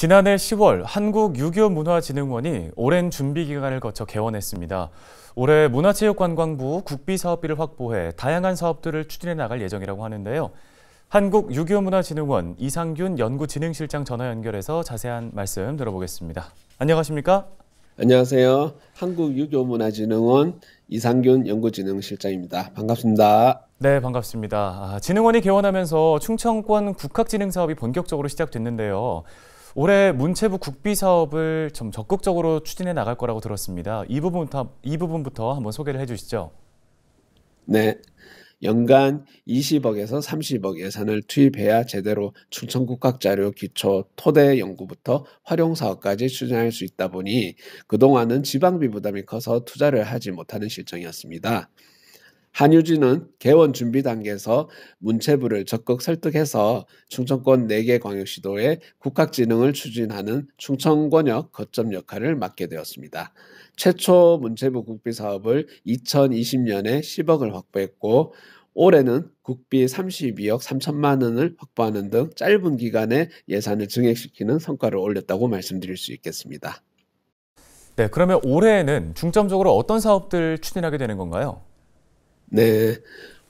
지난해 10월 한국유교문화진흥원이 오랜 준비 기간을 거쳐 개원했습니다. 올해 문화체육관광부 국비사업비를 확보해 다양한 사업들을 추진해 나갈 예정이라고 하는데요. 한국유교문화진흥원 이상균 연구진흥실장 전화 연결해서 자세한 말씀 들어보겠습니다. 안녕하십니까? 안녕하세요. 한국유교문화진흥원 이상균 연구진흥실장입니다. 반갑습니다. 네, 반갑습니다. 아, 진흥원이 개원하면서 충청권 국학진흥 사업이 본격적으로 시작됐는데요. 올해 문체부 국비 사업을 좀 적극적으로 추진해 나갈 거라고 들었습니다. 이 부분부터, 이 부분부터 한번 소개를 해주시죠. 네. 연간 20억에서 30억 예산을 투입해야 제대로 춘천 국학 자료 기초 토대 연구부터 활용 사업까지 추진할 수 있다 보니 그동안은 지방비 부담이 커서 투자를 하지 못하는 실정이었습니다. 한유진은 개원 준비 단계에서 문체부를 적극 설득해서 충청권 4개 광역시도에 국학진흥을 추진하는 충청권역 거점 역할을 맡게 되었습니다. 최초 문체부 국비 사업을 2020년에 10억을 확보했고 올해는 국비 32억 3천만 원을 확보하는 등 짧은 기간에 예산을 증액시키는 성과를 올렸다고 말씀드릴 수 있겠습니다. 네, 그러면 올해에는 중점적으로 어떤 사업들 추진하게 되는 건가요? 네.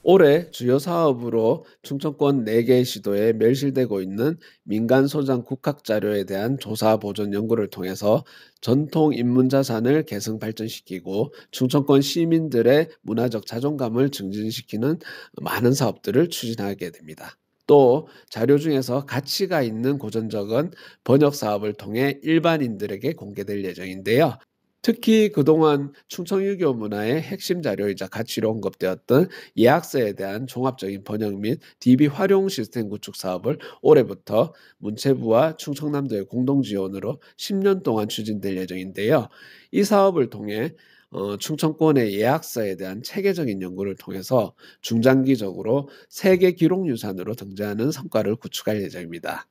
올해 주요 사업으로 충청권 4개 시도에 멸실되고 있는 민간 소장 국학 자료에 대한 조사 보존 연구를 통해서 전통 인문 자산을 계승 발전시키고 충청권 시민들의 문화적 자존감을 증진시키는 많은 사업들을 추진하게 됩니다. 또 자료 중에서 가치가 있는 고전적은 번역 사업을 통해 일반인들에게 공개될 예정인데요. 특히 그동안 충청 유교 문화의 핵심 자료이자 가치로 언급되었던 예약서에 대한 종합적인 번역 및 DB 활용 시스템 구축 사업을 올해부터 문체부와 충청남도의 공동 지원으로 10년 동안 추진될 예정인데요. 이 사업을 통해 어, 충청권의 예약서에 대한 체계적인 연구를 통해서 중장기적으로 세계 기록 유산으로 등재하는 성과를 구축할 예정입니다.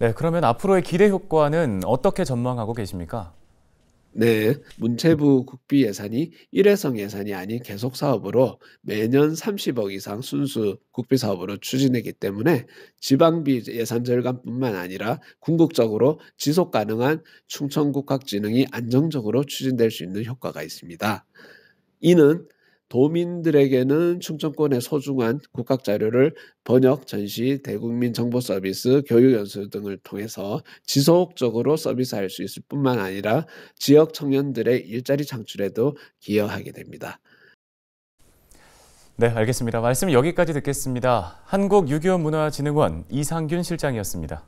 네, 그러면 앞으로의 기대 효과는 어떻게 전망하고 계십니까? 네, 문체부 국비 예산이 일회성 예산이 아닌 계속 사업으로 매년 30억 이상 순수 국비 사업으로 추진했기 때문에 지방비 예산 절감뿐만 아니라 궁극적으로 지속 가능한 충청국학진흥이 안정적으로 추진될 수 있는 효과가 있습니다. 이는 도민들에게는 충청권의 소중한 국학 자료를 번역, 전시, 대국민 정보 서비스, 교육 연수 등을 통해서 지속적으로 서비스할 수 있을 뿐만 아니라 지역 청년들의 일자리 창출에도 기여하게 됩니다. 네, 알겠습니다. 말씀 여기까지 듣겠습니다. 한국유교문화진흥원 이상균 실장이었습니다.